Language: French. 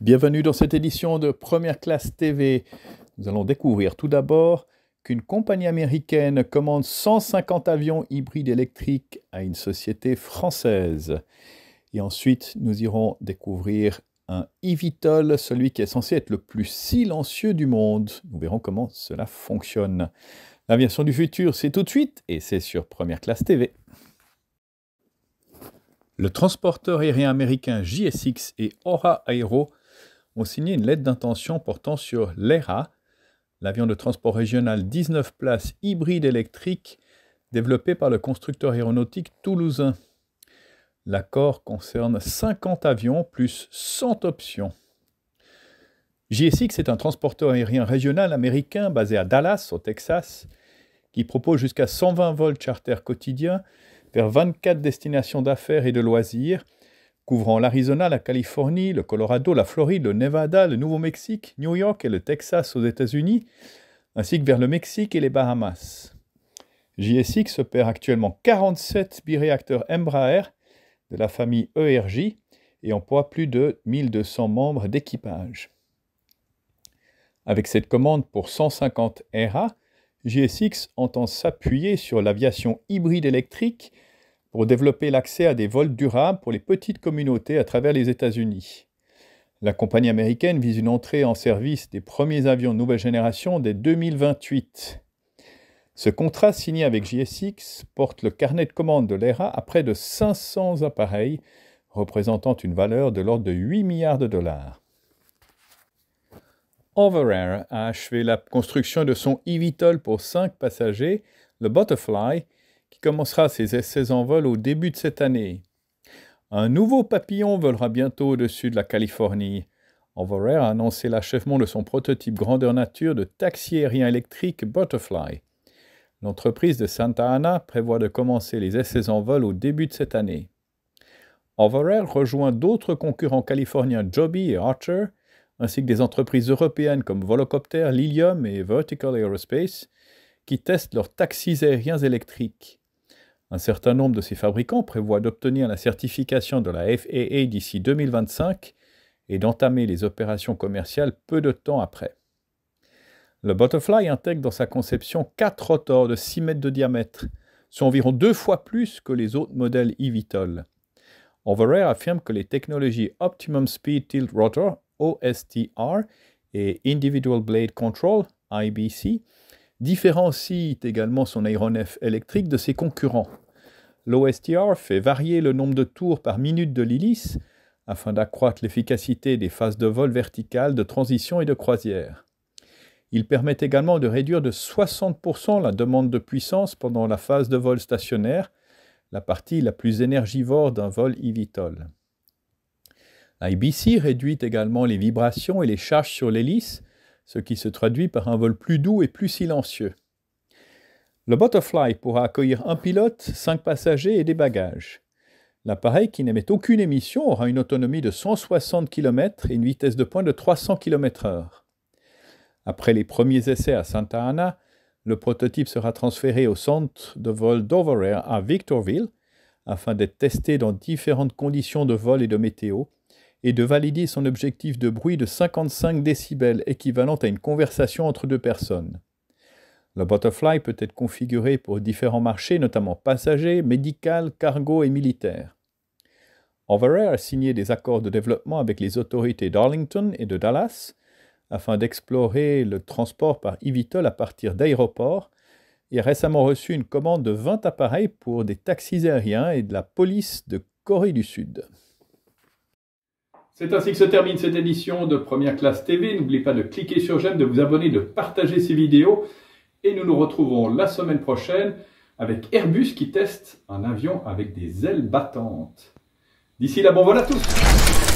Bienvenue dans cette édition de Première Classe TV. Nous allons découvrir tout d'abord qu'une compagnie américaine commande 150 avions hybrides électriques à une société française. Et ensuite, nous irons découvrir un eVTOL, celui qui est censé être le plus silencieux du monde. Nous verrons comment cela fonctionne. L'aviation du futur, c'est tout de suite et c'est sur Première Classe TV. Le transporteur aérien américain JSX et Aura Aero ont signé une lettre d'intention portant sur l'ERA, l'avion de transport régional 19 places hybride électrique développé par le constructeur aéronautique toulousain. L'accord concerne 50 avions plus 100 options. JSX est un transporteur aérien régional américain basé à Dallas, au Texas, qui propose jusqu'à 120 vols charter quotidiens vers 24 destinations d'affaires et de loisirs couvrant l'Arizona, la Californie, le Colorado, la Floride, le Nevada, le Nouveau-Mexique, New York et le Texas aux États-Unis, ainsi que vers le Mexique et les Bahamas. JSX opère actuellement 47 biréacteurs Embraer de la famille ERJ et emploie plus de 1200 membres d'équipage. Avec cette commande pour 150 RA, JSX entend s'appuyer sur l'aviation hybride électrique pour développer l'accès à des vols durables pour les petites communautés à travers les États-Unis. La compagnie américaine vise une entrée en service des premiers avions de nouvelle génération dès 2028. Ce contrat signé avec JSX porte le carnet de commandes de l'ERA à près de 500 appareils, représentant une valeur de l'ordre de 8 milliards de dollars. Overair a achevé la construction de son eVTOL pour 5 passagers, le Butterfly, qui commencera ses essais en vol au début de cette année. Un nouveau papillon volera bientôt au-dessus de la Californie. Envorer a annoncé l'achèvement de son prototype grandeur nature de taxi aérien électrique Butterfly. L'entreprise de Santa Ana prévoit de commencer les essais en vol au début de cette année. Overair rejoint d'autres concurrents californiens Joby et Archer, ainsi que des entreprises européennes comme Volocopter, Lilium et Vertical Aerospace, qui testent leurs taxis aériens électriques. Un certain nombre de ces fabricants prévoient d'obtenir la certification de la FAA d'ici 2025 et d'entamer les opérations commerciales peu de temps après. Le Butterfly intègre dans sa conception quatre rotors de 6 mètres de diamètre, soit environ deux fois plus que les autres modèles eVTOL. Overair affirme que les technologies Optimum Speed Tilt Rotor, OSTR, et Individual Blade Control, IBC, différencient également son aéronef électrique de ses concurrents. L'OSTR fait varier le nombre de tours par minute de l'hélice afin d'accroître l'efficacité des phases de vol verticales, de transition et de croisière. Il permet également de réduire de 60% la demande de puissance pendant la phase de vol stationnaire, la partie la plus énergivore d'un vol eVTOL. IBC réduit également les vibrations et les charges sur l'hélice, ce qui se traduit par un vol plus doux et plus silencieux. Le Butterfly pourra accueillir un pilote, cinq passagers et des bagages. L'appareil qui n'émet aucune émission aura une autonomie de 160 km et une vitesse de pointe de 300 km/h. Après les premiers essais à Santa Ana, le prototype sera transféré au centre de vol d'Overair à Victorville afin d'être testé dans différentes conditions de vol et de météo et de valider son objectif de bruit de 55 décibels équivalent à une conversation entre deux personnes. Le Butterfly peut être configuré pour différents marchés, notamment passagers, médical, cargo et militaire. Overair a signé des accords de développement avec les autorités d'Arlington et de Dallas afin d'explorer le transport par eVTOL à partir d'aéroports et a récemment reçu une commande de 20 appareils pour des taxis aériens et de la police de Corée du Sud. C'est ainsi que se termine cette édition de Première Classe TV. N'oubliez pas de cliquer sur j'aime, de vous abonner, de partager ces vidéos. Et nous nous retrouvons la semaine prochaine avec Airbus qui teste un avion avec des ailes battantes. D'ici là, bon vol à tous